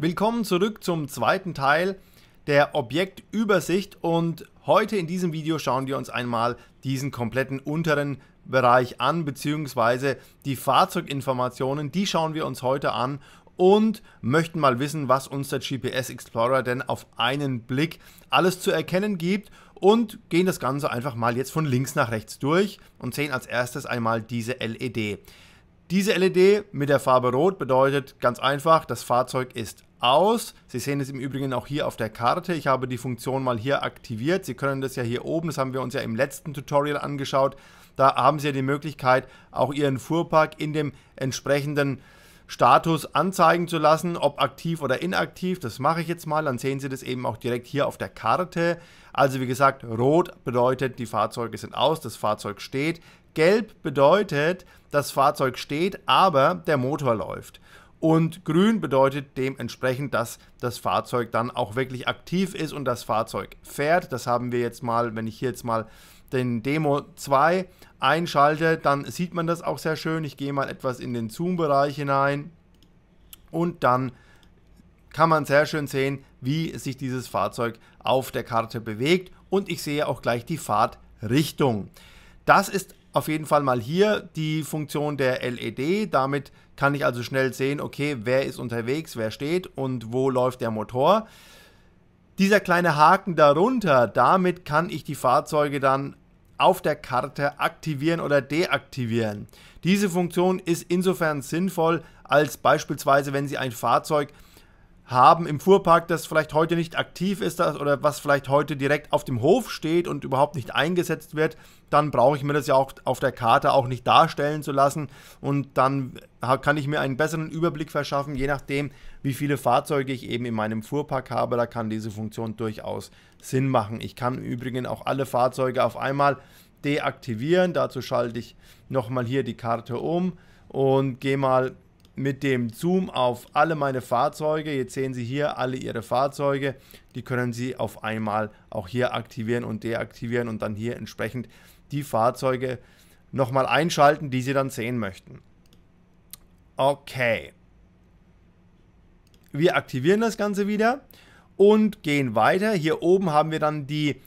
Willkommen zurück zum zweiten Teil der Objektübersicht und heute in diesem Video schauen wir uns einmal diesen kompletten unteren Bereich an, beziehungsweise die Fahrzeuginformationen, die schauen wir uns heute an und möchten mal wissen, was uns der GPS Explorer denn auf einen Blick alles zu erkennen gibt und gehen das Ganze einfach mal jetzt von links nach rechts durch und sehen als erstes einmal diese LED. Diese LED mit der Farbe Rot bedeutet ganz einfach, das Fahrzeug ist aus. Sie sehen es im Übrigen auch hier auf der Karte. Ich habe die Funktion mal hier aktiviert. Sie können das ja hier oben, das haben wir uns ja im letzten Tutorial angeschaut. Da haben Sie ja die Möglichkeit, auch Ihren Fuhrpark in dem entsprechenden Status anzeigen zu lassen, ob aktiv oder inaktiv. Das mache ich jetzt mal, dann sehen Sie das eben auch direkt hier auf der Karte. Also wie gesagt, rot bedeutet, die Fahrzeuge sind aus, das Fahrzeug steht. Gelb bedeutet, das Fahrzeug steht, aber der Motor läuft. Und grün bedeutet dementsprechend, dass das Fahrzeug dann auch wirklich aktiv ist und das Fahrzeug fährt. Das haben wir jetzt mal, wenn ich hier jetzt mal den Demo 2 einschalte, dann sieht man das auch sehr schön. Ich gehe mal etwas in den Zoom-Bereich hinein und dann kann man sehr schön sehen, wie sich dieses Fahrzeug auf der Karte bewegt und ich sehe auch gleich die Fahrtrichtung. Das ist auf jeden Fall mal hier die Funktion der LED. Damit kann ich also schnell sehen, okay, wer ist unterwegs, wer steht und wo läuft der Motor. Dieser kleine Haken darunter, damit kann ich die Fahrzeuge dann auf der Karte aktivieren oder deaktivieren. Diese Funktion ist insofern sinnvoll, als beispielsweise, wenn Sie ein Fahrzeug haben im Fuhrpark, das vielleicht heute nicht aktiv ist oder was vielleicht heute direkt auf dem Hof steht und überhaupt nicht eingesetzt wird, dann brauche ich mir das ja auch auf der Karte auch nicht darstellen zu lassen und dann kann ich mir einen besseren Überblick verschaffen, je nachdem, wie viele Fahrzeuge ich eben in meinem Fuhrpark habe, da kann diese Funktion durchaus Sinn machen. Ich kann im Übrigen auch alle Fahrzeuge auf einmal deaktivieren, dazu schalte ich nochmal hier die Karte um und gehe mal mit dem Zoom auf alle meine Fahrzeuge. Jetzt sehen Sie hier alle Ihre Fahrzeuge. Die können Sie auf einmal auch hier aktivieren und deaktivieren und dann hier entsprechend die Fahrzeuge nochmal einschalten, die Sie dann sehen möchten. Okay. Wir aktivieren das Ganze wieder und gehen weiter. Hier oben haben wir dann die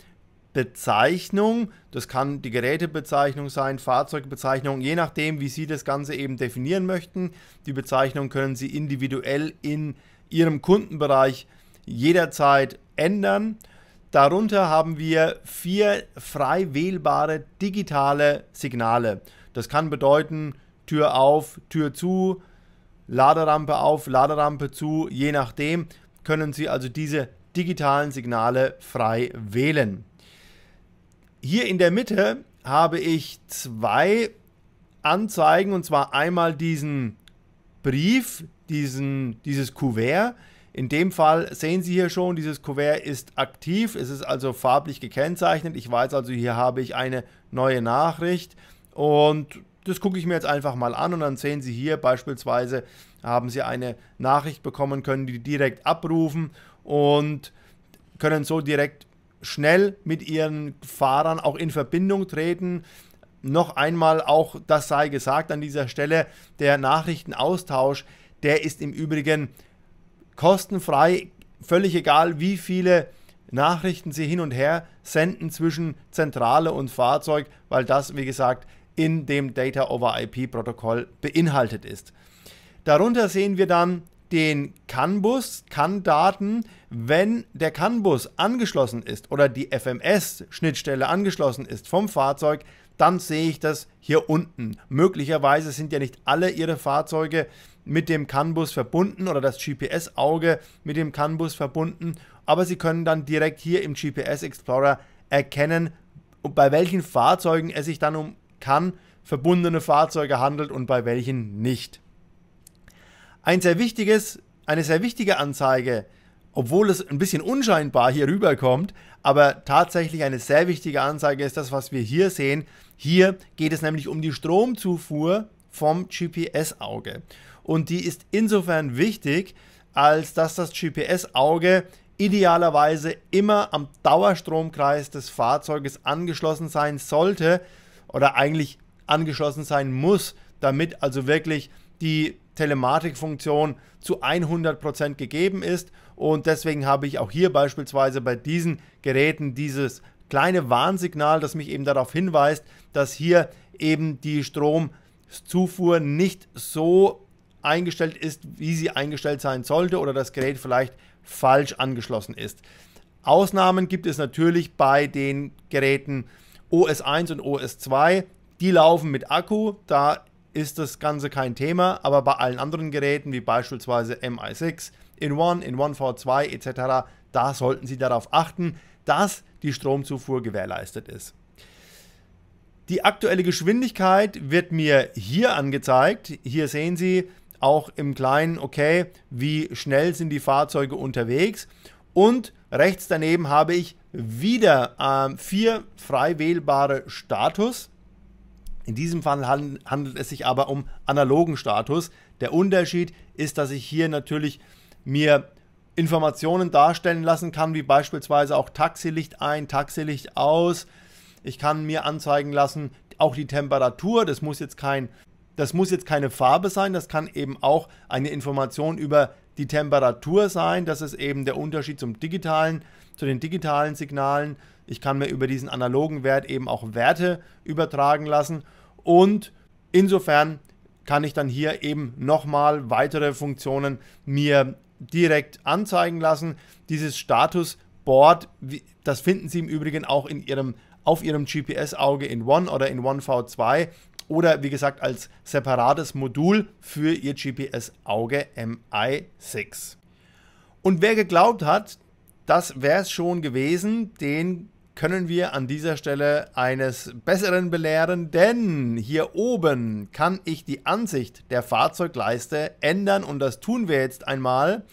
Bezeichnung, das kann die Gerätebezeichnung sein, Fahrzeugbezeichnung, je nachdem, wie Sie das Ganze eben definieren möchten. Die Bezeichnung können Sie individuell in Ihrem Kundenbereich jederzeit ändern. Darunter haben wir vier frei wählbare digitale Signale. Das kann bedeuten Tür auf, Tür zu, Laderampe auf, Laderampe zu, je nachdem können Sie also diese digitalen Signale frei wählen. Hier in der Mitte habe ich zwei Anzeigen und zwar einmal diesen Brief, diesen, dieses Kuvert. In dem Fall sehen Sie hier schon, dieses Kuvert ist aktiv, es ist also farblich gekennzeichnet. Ich weiß also, hier habe ich eine neue Nachricht und das gucke ich mir jetzt einfach mal an und dann sehen Sie hier beispielsweise, haben Sie eine Nachricht bekommen, können die direkt abrufen und können so direkt schnell mit ihren Fahrern auch in Verbindung treten. Noch einmal, auch das sei gesagt an dieser Stelle, der Nachrichtenaustausch, der ist im Übrigen kostenfrei, völlig egal, wie viele Nachrichten Sie hin und her senden zwischen Zentrale und Fahrzeug, weil das, wie gesagt, in dem Data over IP Protokoll beinhaltet ist. Darunter sehen wir dann den CAN-Bus, CAN-Daten, wenn der CAN-Bus angeschlossen ist oder die FMS-Schnittstelle angeschlossen ist vom Fahrzeug, dann sehe ich das hier unten. Möglicherweise sind ja nicht alle Ihre Fahrzeuge mit dem CAN-Bus verbunden oder das GPS-Auge mit dem CAN-Bus verbunden, aber Sie können dann direkt hier im GPS Explorer erkennen, bei welchen Fahrzeugen es sich dann um CAN verbundene Fahrzeuge handelt und bei welchen nicht. Ein sehr wichtiges, eine sehr wichtige Anzeige, obwohl es ein bisschen unscheinbar hier rüberkommt, aber tatsächlich eine sehr wichtige Anzeige ist das, was wir hier sehen. Hier geht es nämlich um die Stromzufuhr vom GPS-Auge. Und die ist insofern wichtig, als dass das GPS-Auge idealerweise immer am Dauerstromkreis des Fahrzeuges angeschlossen sein sollte oder eigentlich angeschlossen sein muss, damit also wirklich die Telematikfunktion zu 100% gegeben ist. Und deswegen habe ich auch hier beispielsweise bei diesen Geräten dieses kleine Warnsignal, das mich eben darauf hinweist, dass hier eben die Stromzufuhr nicht so eingestellt ist, wie sie eingestellt sein sollte oder das Gerät vielleicht falsch angeschlossen ist. Ausnahmen gibt es natürlich bei den Geräten OS1 und OS2. Die laufen mit Akku, da ist das Ganze kein Thema, aber bei allen anderen Geräten, wie beispielsweise MI6, In-One, In-One V2 etc., da sollten Sie darauf achten, dass die Stromzufuhr gewährleistet ist. Die aktuelle Geschwindigkeit wird mir hier angezeigt. Hier sehen Sie auch im Kleinen, okay, wie schnell sind die Fahrzeuge unterwegs. Und rechts daneben habe ich wieder äh, vier frei wählbare Status. In diesem Fall handelt es sich aber um analogen Status. Der Unterschied ist, dass ich hier natürlich mir Informationen darstellen lassen kann, wie beispielsweise auch Taxilicht ein, Taxilicht aus. Ich kann mir anzeigen lassen, auch die Temperatur, das muss jetzt kein das muss jetzt keine Farbe sein, das kann eben auch eine Information über die Temperatur sein. Das ist eben der Unterschied zum digitalen, zu den digitalen Signalen. Ich kann mir über diesen analogen Wert eben auch Werte übertragen lassen. Und insofern kann ich dann hier eben nochmal weitere Funktionen mir direkt anzeigen lassen. Dieses Statusboard, das finden Sie im Übrigen auch in Ihrem, auf Ihrem GPS-Auge in One oder in One V2 oder wie gesagt als separates Modul für ihr GPS-Auge MI6. Und wer geglaubt hat, das wäre es schon gewesen, den können wir an dieser Stelle eines Besseren belehren, denn hier oben kann ich die Ansicht der Fahrzeugleiste ändern und das tun wir jetzt einmal,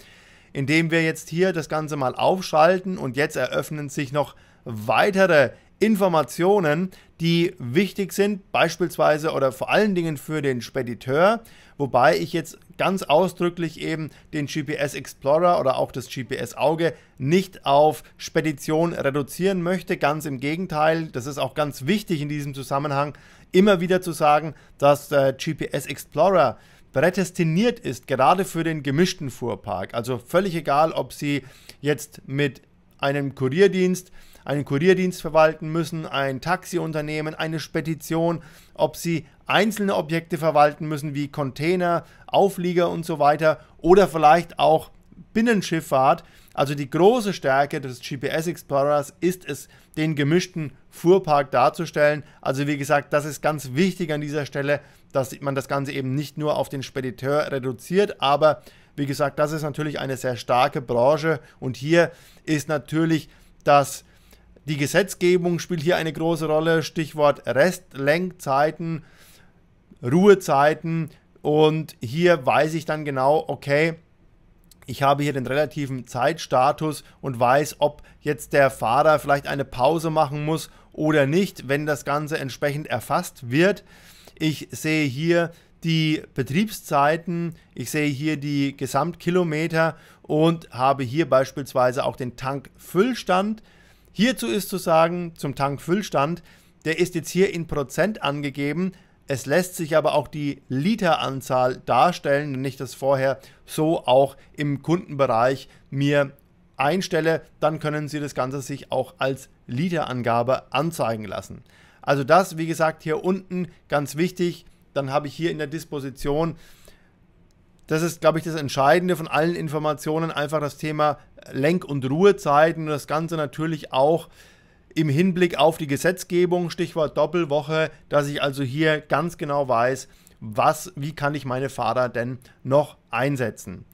indem wir jetzt hier das Ganze mal aufschalten und jetzt eröffnen sich noch weitere Informationen, die wichtig sind, beispielsweise oder vor allen Dingen für den Spediteur, wobei ich jetzt ganz ausdrücklich eben den GPS Explorer oder auch das GPS Auge nicht auf Spedition reduzieren möchte. Ganz im Gegenteil, das ist auch ganz wichtig in diesem Zusammenhang, immer wieder zu sagen, dass der GPS Explorer prädestiniert ist, gerade für den gemischten Fuhrpark. Also völlig egal, ob Sie jetzt mit einem Kurierdienst einen Kurierdienst verwalten müssen, ein Taxiunternehmen, eine Spedition, ob sie einzelne Objekte verwalten müssen wie Container, Auflieger und so weiter oder vielleicht auch Binnenschifffahrt. Also die große Stärke des GPS Explorers ist es, den gemischten Fuhrpark darzustellen. Also wie gesagt, das ist ganz wichtig an dieser Stelle, dass man das Ganze eben nicht nur auf den Spediteur reduziert, aber wie gesagt, das ist natürlich eine sehr starke Branche und hier ist natürlich das die Gesetzgebung spielt hier eine große Rolle. Stichwort Restlenkzeiten, Ruhezeiten. Und hier weiß ich dann genau, okay, ich habe hier den relativen Zeitstatus und weiß, ob jetzt der Fahrer vielleicht eine Pause machen muss oder nicht, wenn das Ganze entsprechend erfasst wird. Ich sehe hier die Betriebszeiten, ich sehe hier die Gesamtkilometer und habe hier beispielsweise auch den Tankfüllstand. Hierzu ist zu sagen, zum Tankfüllstand, der ist jetzt hier in Prozent angegeben. Es lässt sich aber auch die Literanzahl darstellen, wenn ich das vorher so auch im Kundenbereich mir einstelle, dann können Sie das Ganze sich auch als Literangabe anzeigen lassen. Also das, wie gesagt, hier unten ganz wichtig. Dann habe ich hier in der Disposition das ist, glaube ich, das Entscheidende von allen Informationen, einfach das Thema Lenk- und Ruhezeiten und das Ganze natürlich auch im Hinblick auf die Gesetzgebung, Stichwort Doppelwoche, dass ich also hier ganz genau weiß, was, wie kann ich meine Fahrer denn noch einsetzen.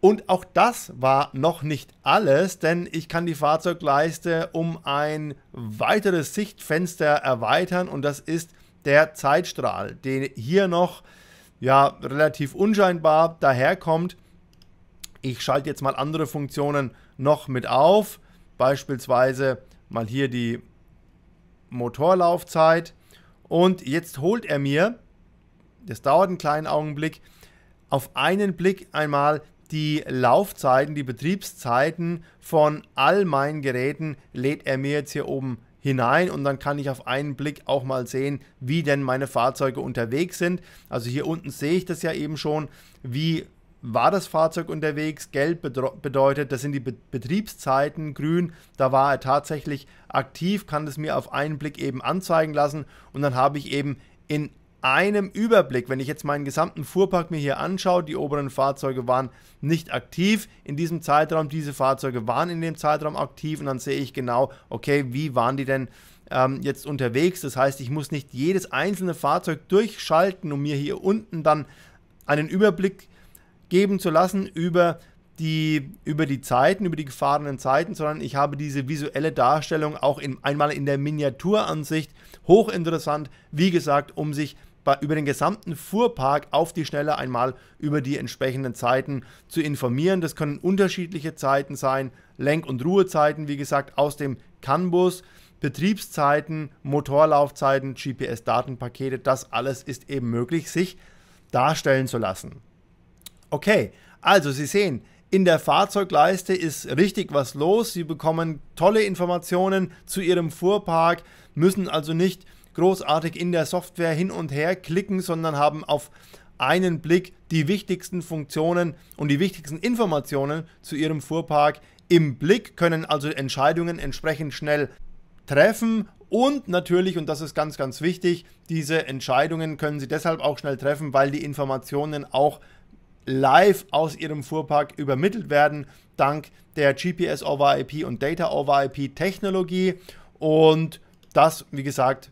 Und auch das war noch nicht alles, denn ich kann die Fahrzeugleiste um ein weiteres Sichtfenster erweitern und das ist der Zeitstrahl, den hier noch äh, ja relativ unscheinbar daherkommt. Ich schalte jetzt mal andere Funktionen noch mit auf, beispielsweise mal hier die Motorlaufzeit und jetzt holt er mir, das dauert einen kleinen Augenblick, auf einen Blick einmal die Laufzeiten, die Betriebszeiten von all meinen Geräten lädt er mir jetzt hier oben hinein und dann kann ich auf einen Blick auch mal sehen, wie denn meine Fahrzeuge unterwegs sind. Also hier unten sehe ich das ja eben schon, wie war das Fahrzeug unterwegs. Gelb bedeutet, das sind die Betriebszeiten. Grün, da war er tatsächlich aktiv, kann es mir auf einen Blick eben anzeigen lassen und dann habe ich eben in einem Überblick, wenn ich jetzt meinen gesamten Fuhrpark mir hier anschaue, die oberen Fahrzeuge waren nicht aktiv in diesem Zeitraum, diese Fahrzeuge waren in dem Zeitraum aktiv und dann sehe ich genau, okay, wie waren die denn ähm, jetzt unterwegs? Das heißt, ich muss nicht jedes einzelne Fahrzeug durchschalten, um mir hier unten dann einen Überblick geben zu lassen über die, über die Zeiten, über die gefahrenen Zeiten, sondern ich habe diese visuelle Darstellung auch in, einmal in der Miniaturansicht. Hochinteressant, wie gesagt, um sich über den gesamten Fuhrpark auf die Schnelle einmal über die entsprechenden Zeiten zu informieren. Das können unterschiedliche Zeiten sein, Lenk- und Ruhezeiten, wie gesagt, aus dem CAN-Bus, Betriebszeiten, Motorlaufzeiten, GPS-Datenpakete, das alles ist eben möglich, sich darstellen zu lassen. Okay, also Sie sehen, in der Fahrzeugleiste ist richtig was los. Sie bekommen tolle Informationen zu Ihrem Fuhrpark, müssen also nicht großartig in der Software hin und her klicken, sondern haben auf einen Blick die wichtigsten Funktionen und die wichtigsten Informationen zu Ihrem Fuhrpark im Blick, können also Entscheidungen entsprechend schnell treffen und natürlich, und das ist ganz, ganz wichtig, diese Entscheidungen können Sie deshalb auch schnell treffen, weil die Informationen auch live aus Ihrem Fuhrpark übermittelt werden, dank der GPS over IP und Data over IP Technologie. Und das, wie gesagt,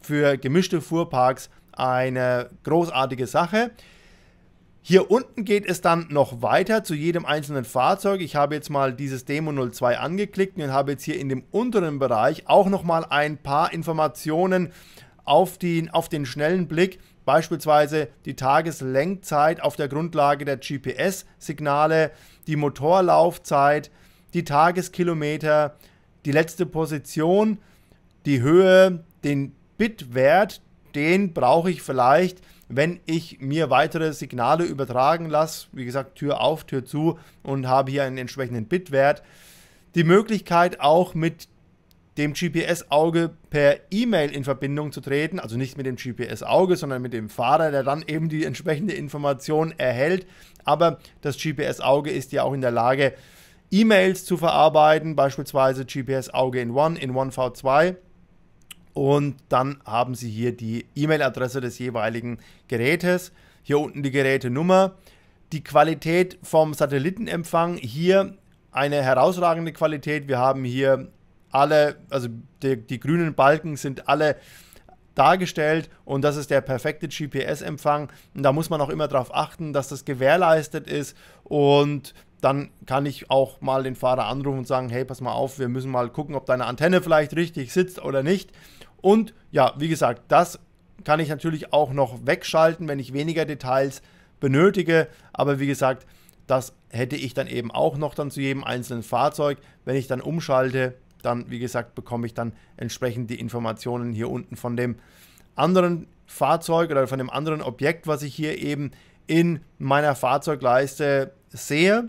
für gemischte Fuhrparks eine großartige Sache. Hier unten geht es dann noch weiter zu jedem einzelnen Fahrzeug. Ich habe jetzt mal dieses Demo 02 angeklickt und habe jetzt hier in dem unteren Bereich auch nochmal ein paar Informationen auf den, auf den schnellen Blick. Beispielsweise die Tageslenkzeit auf der Grundlage der GPS-Signale, die Motorlaufzeit, die Tageskilometer, die letzte Position, die Höhe, den Bitwert, den brauche ich vielleicht, wenn ich mir weitere Signale übertragen lasse. Wie gesagt, Tür auf, Tür zu und habe hier einen entsprechenden Bitwert. Die Möglichkeit auch mit dem GPS-Auge per E-Mail in Verbindung zu treten, also nicht mit dem GPS-Auge, sondern mit dem Fahrer, der dann eben die entsprechende Information erhält. Aber das GPS-Auge ist ja auch in der Lage, E-Mails zu verarbeiten, beispielsweise GPS-Auge in One, in One V2 und dann haben Sie hier die E-Mail-Adresse des jeweiligen Gerätes. Hier unten die Gerätenummer. Die Qualität vom Satellitenempfang. Hier eine herausragende Qualität. Wir haben hier alle, also die, die grünen Balken sind alle dargestellt und das ist der perfekte GPS-Empfang. Und da muss man auch immer darauf achten, dass das gewährleistet ist und dann kann ich auch mal den Fahrer anrufen und sagen, hey, pass mal auf, wir müssen mal gucken, ob deine Antenne vielleicht richtig sitzt oder nicht. Und ja, wie gesagt, das kann ich natürlich auch noch wegschalten, wenn ich weniger Details benötige. Aber wie gesagt, das hätte ich dann eben auch noch dann zu jedem einzelnen Fahrzeug. Wenn ich dann umschalte, dann wie gesagt bekomme ich dann entsprechend die Informationen hier unten von dem anderen Fahrzeug oder von dem anderen Objekt, was ich hier eben in meiner Fahrzeugleiste sehe.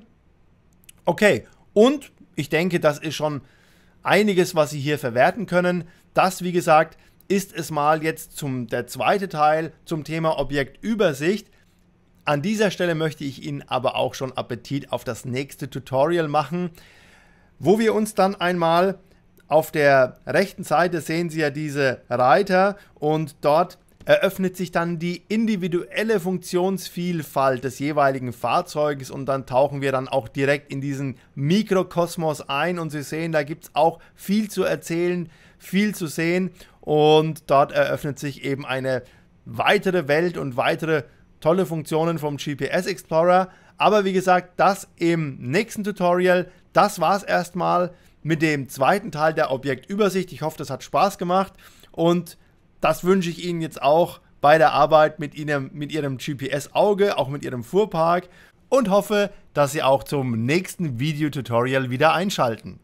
Okay, und ich denke, das ist schon einiges, was Sie hier verwerten können. Das, wie gesagt, ist es mal jetzt zum, der zweite Teil zum Thema Objektübersicht. An dieser Stelle möchte ich Ihnen aber auch schon Appetit auf das nächste Tutorial machen, wo wir uns dann einmal auf der rechten Seite sehen Sie ja diese Reiter und dort eröffnet sich dann die individuelle Funktionsvielfalt des jeweiligen Fahrzeuges und dann tauchen wir dann auch direkt in diesen Mikrokosmos ein und Sie sehen, da gibt es auch viel zu erzählen viel zu sehen und dort eröffnet sich eben eine weitere Welt und weitere tolle Funktionen vom GPS Explorer. Aber wie gesagt, das im nächsten Tutorial. Das war es erstmal mit dem zweiten Teil der Objektübersicht. Ich hoffe, das hat Spaß gemacht und das wünsche ich Ihnen jetzt auch bei der Arbeit mit, Ihnen, mit Ihrem GPS-Auge, auch mit Ihrem Fuhrpark und hoffe, dass Sie auch zum nächsten Videotutorial wieder einschalten.